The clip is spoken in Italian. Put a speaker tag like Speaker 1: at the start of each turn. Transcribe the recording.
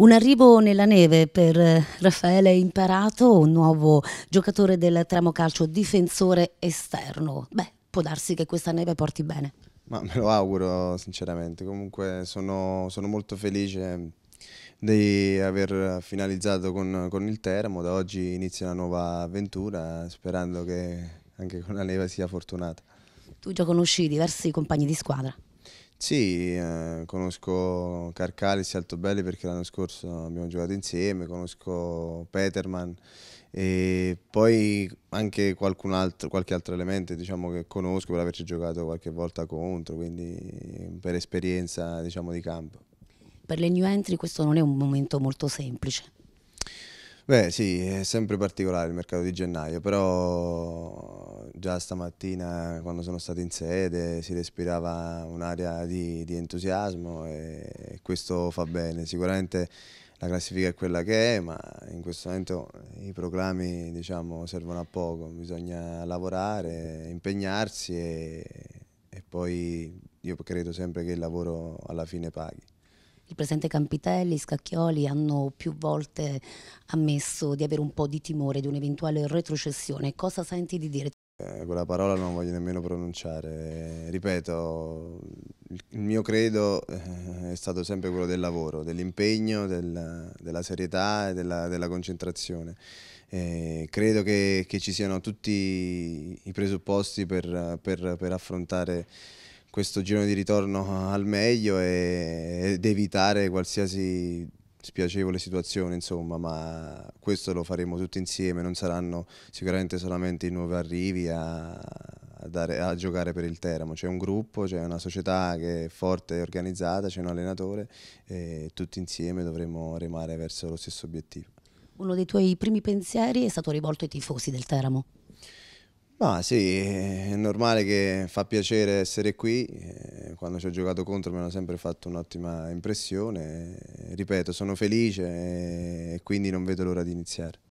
Speaker 1: Un arrivo nella neve per eh, Raffaele Imparato, un nuovo giocatore del tramocalcio, difensore esterno. Beh, può darsi che questa neve porti bene.
Speaker 2: Ma me lo auguro sinceramente, comunque sono, sono molto felice di aver finalizzato con, con il Teramo, da oggi inizia una nuova avventura sperando che anche con la neve sia fortunata.
Speaker 1: Tu già conosci diversi compagni di squadra.
Speaker 2: Sì, eh, conosco Carcalis e Altobelli perché l'anno scorso abbiamo giocato insieme, conosco Peterman e poi anche qualcun altro, qualche altro elemento diciamo, che conosco per averci giocato qualche volta contro, quindi per esperienza diciamo, di campo.
Speaker 1: Per le new entry questo non è un momento molto semplice.
Speaker 2: Beh sì, è sempre particolare il mercato di gennaio, però già stamattina quando sono stato in sede si respirava un'area di, di, entusiasmo e questo fa bene. Sicuramente la classifica è quella che è, ma in questo momento eh, i proclami diciamo, servono a poco, bisogna lavorare, impegnarsi e, e poi io credo sempre che il lavoro alla fine paghi.
Speaker 1: Il presidente Campitelli, Scacchioli hanno più volte ammesso di avere un po' di timore di un'eventuale retrocessione. Cosa senti di dire?
Speaker 2: Eh, quella parola non voglio nemmeno pronunciare. Ripeto, il mio credo eh, è stato sempre quello del lavoro, dell'impegno, del, della serietà e della, della concentrazione. Eh, credo che, che, ci siano tutti i presupposti per, per, per affrontare questo giro di ritorno al meglio e, ed evitare qualsiasi spiacevole situazione, insomma, ma questo lo faremo tutti insieme, non saranno sicuramente solamente i nuovi arrivi a, a, dare, a giocare per il Teramo, c'è un gruppo, c'è una società che è forte e organizzata, c'è un allenatore e tutti insieme dovremo remare verso lo stesso obiettivo.
Speaker 1: Uno dei tuoi primi pensieri è stato rivolto ai tifosi del Teramo.
Speaker 2: Ma sì, è normale che fa piacere essere qui, eh, quando ci ho giocato contro mi hanno sempre fatto un'ottima impressione, ripeto sono felice eh, e quindi non vedo l'ora di iniziare.